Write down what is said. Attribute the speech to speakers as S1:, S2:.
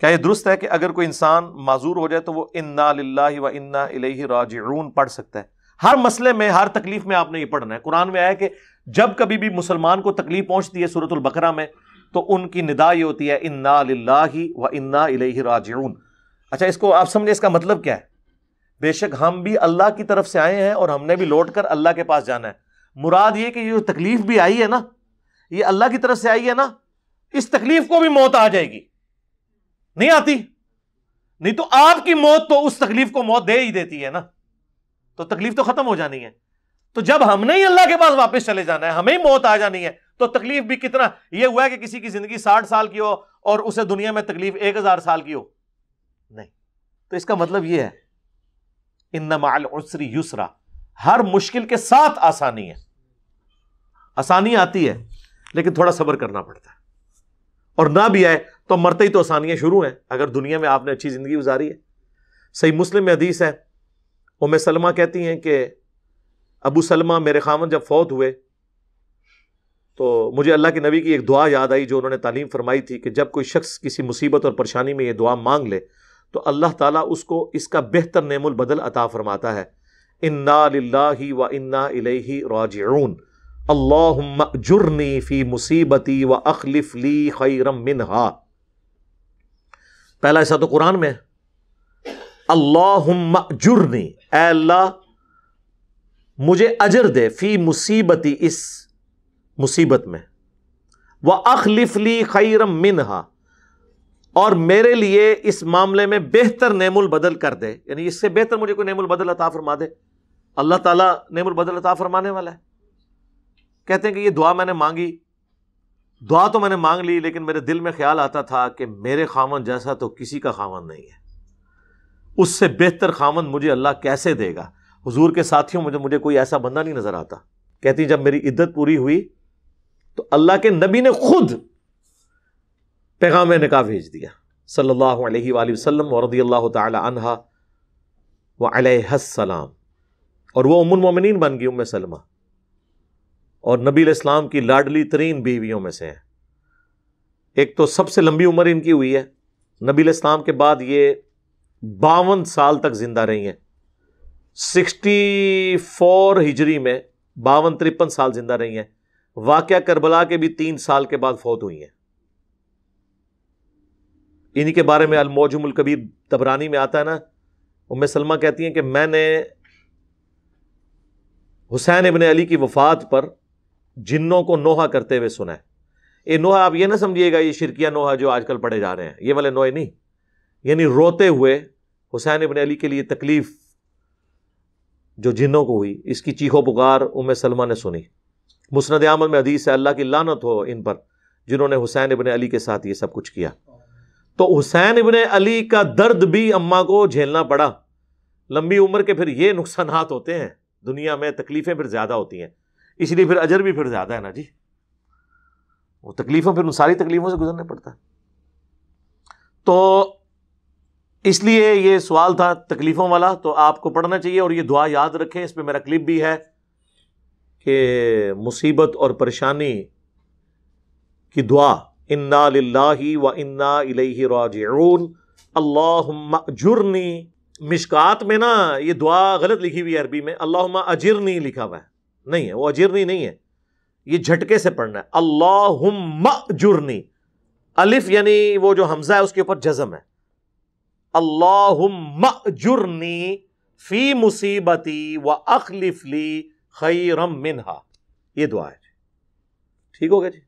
S1: क्या ये दुरुस्त है कि अगर कोई इंसान माजूर हो जाए तो वो इन्ना लाही व इन्ना राजून पढ़ सकता है हर मसले में हर तकलीफ में आपने ये पढ़ना है कुरान में आया कि जब कभी भी मुसलमान को तकलीफ पहुंचती है सूरत बकरा में तो उनकी निदा ये होती है इन्ना लाही व इन्ना राजून अच्छा इसको आप समझे इसका मतलब क्या है बेशक हम भी अल्लाह की तरफ से आए हैं और हमने भी लौट कर अल्लाह के पास जाना है मुराद ये कि ये तकलीफ भी आई है ना ये अल्लाह की तरफ से आई है ना इस तकलीफ को भी मौत आ जाएगी नहीं आती नहीं तो आपकी मौत तो उस तकलीफ को मौत दे ही देती है ना तो तकलीफ तो खत्म हो जानी है तो जब हमने ही अल्लाह के पास वापस चले जाना है हमें मौत आ जानी है तो तकलीफ भी कितना यह हुआ है कि किसी की जिंदगी साठ साल की हो और उसे दुनिया में तकलीफ एक हजार साल की हो नहीं तो इसका मतलब यह है इन नमाल उसरी युसरा हर मुश्किल के साथ आसानी है आसानी आती है लेकिन थोड़ा सब्र करना पड़ता है और ना भी आए तो मरते ही तो आसानियाँ शुरू हैं अगर दुनिया में आपने अच्छी ज़िंदगी गुजारी है सही मुस्लिम में हदीस है उम सलमा कहती हैं कि अबू सलमा मेरे खामन जब फौत हुए तो मुझे अल्लाह के नबी की एक दुआ याद आई जो उन्होंने तालीम फरमाई थी कि जब कोई शख्स किसी मुसीबत और परेशानी में ये दुआ मांग ले तो अल्लाह ताला उसको इसका बेहतर नेमुल बदल अता फरमाता है इन्ना लाही व इन्ना इलेही राजून अल्लाह जुर्नी फ़ी मुसीबती व अखलिफ ली खैरम मिनहा पहला ऐसा तो कुरान में अल्लाह जुर्नी अल्लाह मुझे अजर दे फी मुसीबती इस मुसीबत में वह अखलिफली खैरम मिनहा और मेरे लिए इस मामले में बेहतर नेमुल बदल कर दे यानी इससे बेहतर मुझे कोई नेमुल बदल अता फरमा दे अल्लाह ताला नेमुल बदल अता फरमाने वाला है कहते हैं कि ये दुआ मैंने मांगी दुआ तो मैंने मांग ली लेकिन मेरे दिल में ख्याल आता था कि मेरे खामन जैसा तो किसी का खामन नहीं है उससे बेहतर खामन मुझे अल्लाह कैसे देगा हुजूर के साथियों मुझे मुझे कोई ऐसा बंदा नहीं नज़र आता कहती जब मेरी इद्दत पूरी हुई तो अल्लाह के नबी ने खुद पैगाम निका भेज दिया सल्लल्लाहु अलैहि वसल्लम और रदी अल्लाह तहा व अलहसलाम और वह उमुल मोमिन बन गई उम सलमा और नबी इस्लाम की लाडली तरीन बीवियों में से हैं एक तो सबसे लंबी उम्र इनकी हुई है नबी इस्लाम के बाद ये बावन साल तक ज़िंदा रही हैं सिक्सटी हिजरी में बावन तिरपन साल ज़िंदा रही हैं वाक़ करबला के भी तीन साल के बाद फौत हुई हैं इन्हीं के बारे में अलमोजमुल कबीर तबरानी में आता है ना उम सलमा कहती हैं कि मैंने हुसैन इबन अली की वफ़ात पर जिन्नों को नोहा करते हुए सुना है ये नोहा आप ये ना समझिएगा ये शिरकिया नोहा जो आजकल पढ़े जा रहे हैं ये वाले नोए नहीं यानी रोते हुए हुसैन इबन अली के लिए तकलीफ जो जिन्नों को हुई इसकी चीखो पुकार उम सलमा ने सुनी मुसनद आमद में हदीस है अल्लाह की लानत हो इन पर जिन्होंने हुसैन इबन अली के साथ ये सब कुछ किया तो हुसैन इबन अली का दर्द भी अम्मा को झेलना पड़ा लंबी उम्र के फिर ये नुकसान होते हैं दुनिया में तकलीफ़ें फिर ज़्यादा होती हैं इसलिए फिर अजर भी फिर ज़्यादा है ना जी वो तकलीफ़ों फिर उन सारी तकलीफ़ों से गुजरना पड़ता है तो इसलिए ये सवाल था तकलीफ़ों वाला तो आपको पढ़ना चाहिए और ये दुआ याद रखें इस पर मेरा क्लिप भी है कि मुसीबत और परेशानी की दुआ इन्ना लाही व इन्ना राजून अल्लाह जुर्नी मिशकात में ना ये दुआ गलत लिखी हुई है अरबी में अल्लाह अजरनी लिखा हुआ है नहीं है वो अजीरनी नहीं है ये झटके से पढ़ना है अल्लाह जुर्नी अलिफ यानी वो जो हमजा है उसके ऊपर जजम है अल्लाह जुर्नी फी मुसीबती व अखलिफली खैरम मिनहा ये दुआ है जी ठीक हो गया जी